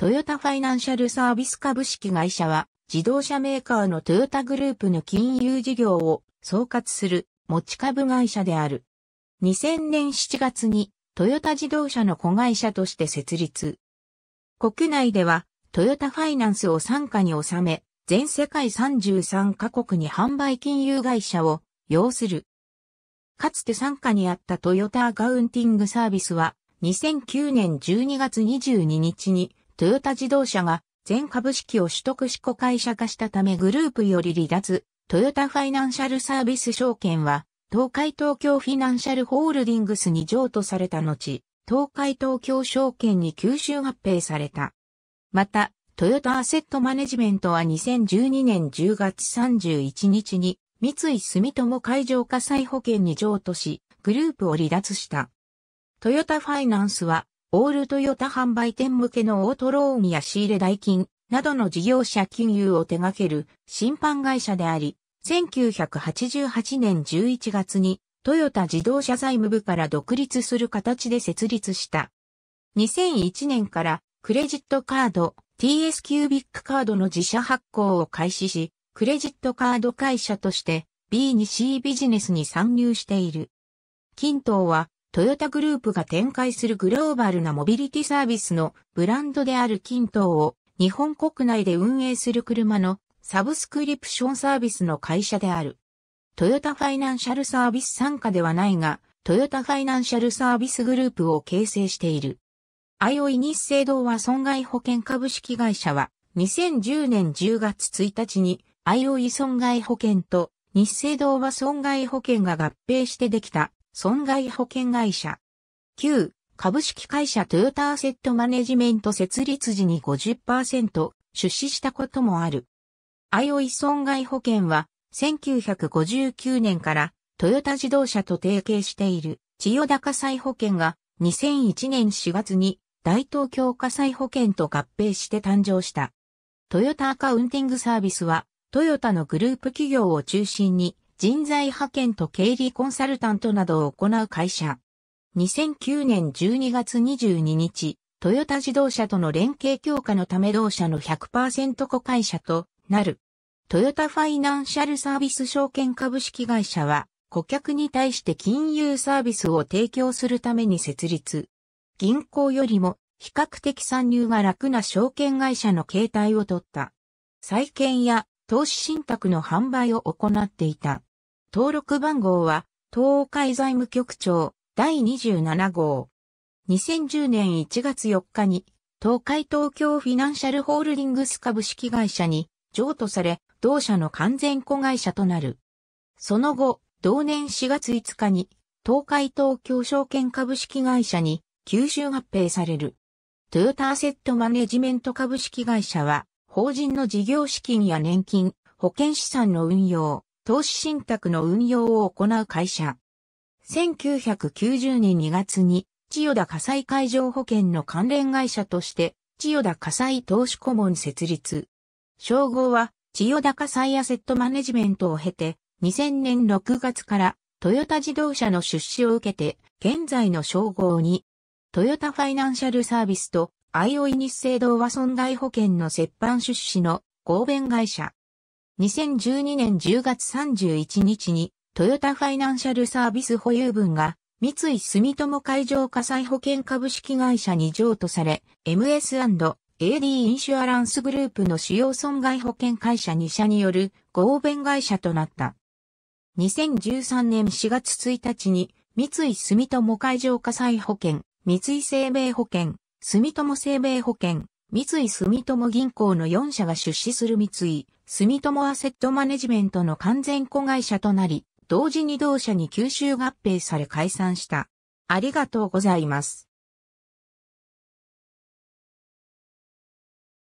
トヨタファイナンシャルサービス株式会社は、自動車メーカーのトヨタグループの金融事業を総括する持ち株会社である。2000年7月にトヨタ自動車の子会社として設立。国内ではトヨタファイナンスを傘下に収め、全世界33カ国に販売金融会社を要する。かつて傘下にあったトヨタアカウンティングサービスは2009年12月22日にトヨタ自動車が全株式を取得し子会社化したためグループより離脱、トヨタファイナンシャルサービス証券は、東海東京フィナンシャルホールディングスに譲渡された後、東海東京証券に吸収合併された。また、トヨタアセットマネジメントは2012年10月31日に、三井住友海上火災保険に譲渡し、グループを離脱した。トヨタファイナンスは、オールトヨタ販売店向けのオートローンや仕入れ代金などの事業者金融を手掛ける審判会社であり、1988年11月にトヨタ自動車財務部から独立する形で設立した。2001年からクレジットカード TS キュービックカードの自社発行を開始し、クレジットカード会社として B2C ビジネスに参入している。金東はトヨタグループが展開するグローバルなモビリティサービスのブランドである均等を日本国内で運営する車のサブスクリプションサービスの会社である。トヨタファイナンシャルサービス参加ではないが、トヨタファイナンシャルサービスグループを形成している。あいおい日清同和損害保険株式会社は、2010年10月1日に、アイオイ損害保険と日清同和損害保険が合併してできた損害保険会社。旧、株式会社トヨタアセットマネジメント設立時に50%出資したこともある。アイオイ損害保険は、1959年からトヨタ自動車と提携している千代田火災保険が2001年4月に大東京火災保険と合併して誕生した。トヨタアカウンティングサービスはトヨタのグループ企業を中心に人材派遣と経理コンサルタントなどを行う会社。2009年12月22日、トヨタ自動車との連携強化のため同社の100%子会社となる。トヨタファイナンシャルサービス証券株式会社は、顧客に対して金融サービスを提供するために設立。銀行よりも比較的参入が楽な証券会社の形態を取った。債券や投資信託の販売を行っていた。登録番号は、東海財務局長第27号。2010年1月4日に、東海東京フィナンシャルホールディングス株式会社に譲渡され、同社の完全子会社となる。その後、同年4月5日に、東海東京証券株式会社に吸収合併される。トヨタアセットマネジメント株式会社は、法人の事業資金や年金、保険資産の運用、投資信託の運用を行う会社。1990年2月に、千代田火災海上保険の関連会社として、千代田火災投資顧問設立。称号は、千代田火災アセットマネジメントを経て、2000年6月から、トヨタ自動車の出資を受けて、現在の称号に、トヨタファイナンシャルサービスと、アイオイ日清同和損害保険の折半出資の合弁会社、2012年10月31日に、トヨタファイナンシャルサービス保有分が、三井住友海上火災保険株式会社に譲渡され、MS&AD インシュアランスグループの主要損害保険会社2社による合弁会社となった。2013年4月1日に、三井住友海上火災保険、三井生命保険、住友生命保険、三井住友銀行の4社が出資する三井住友アセットマネジメントの完全子会社となり、同時に同社に吸収合併され解散した。ありがとうございます。